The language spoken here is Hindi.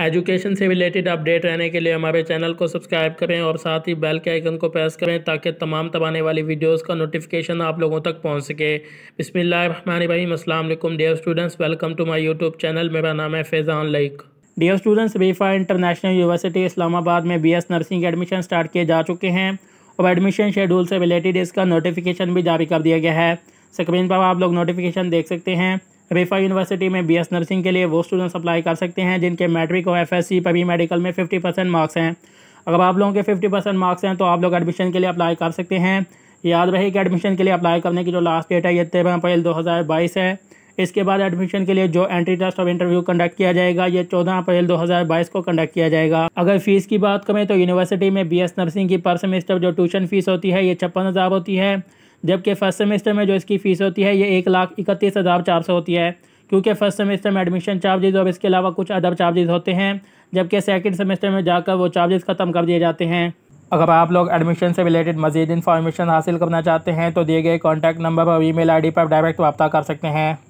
एजुकेशन से रिलेटेड अपडेट रहने के लिए हमारे चैनल को सब्सक्राइब करें और साथ ही बेल के आइकन को प्रेस करें ताकि तमाम तब आने वाली वीडियोस का नोटिफिकेशन आप लोगों तक पहुंच सके बसमीम अल्लाम dear students welcome to my YouTube channel मेरा नाम है फैज़ान लाइक डियर स्टूडेंट्स बीफा इंटरनेशनल यूनिवर्सिटी इस्लामाबाद में बी नर्सिंग एडमिशन स्टार्ट किए जा चुके हैं और एडमिशन शेड्यूल से रिलेटेड इसका नोटिफिकेशन भी जारी कर दिया गया है स्क्रीन पर आप लोग नोटिफिकेशन देख सकते हैं रेफा यूनिवर्सिटी में बीएस नर्सिंग के लिए वो स्टूडेंट्स अप्लाई कर सकते हैं जिनके मैट्रिक और एफएससी पबी मेडिकल में फिफ्टी परसेंट मार्क्स हैं अगर आप लोगों के फिफ्टी परसेंट मार्क्स हैं तो आप लोग एडमिशन के लिए अप्लाई कर सकते हैं याद रहे कि एडमिशन के लिए अप्लाई करने की जो लास्ट डेट है ये तेरह अप्रैल दो है इसके बाद एडमिशन के लिए जो एंट्री टेस्ट और इंटरव्यू कंडक्ट किया जाएगा ये 14 अप्रैल 2022 को कंडक्ट किया जाएगा अगर फीस की बात करें तो यूनिवर्सिटी में बीएस नर्सिंग की पर सेमेस्टर जो ट्यूशन फीस होती है ये छप्पन होती है जबकि फर्स्ट सेमेस्टर में जो इसकी फ़ीस होती है ये एक लाख इकतीस हज़ार चार सौ होती है क्योंकि फ़र्स्ट सेमेस्टर में एडमिशन चार्जेज़ और इसके अलावा कुछ अदर चार्जेज़ होते हैं जबकि सेकेंड सेमेस्टर में जाकर वो चार्जेस ख़त्म कर दिए जाते हैं अगर आप लोग एडमिशन से रिलेटेड मजीद इन्फॉर्मेशन हासिल करना चाहते हैं तो दिए गए कॉन्टैक्ट नंबर और आई डी पर डायरेक्ट वापता कर सकते हैं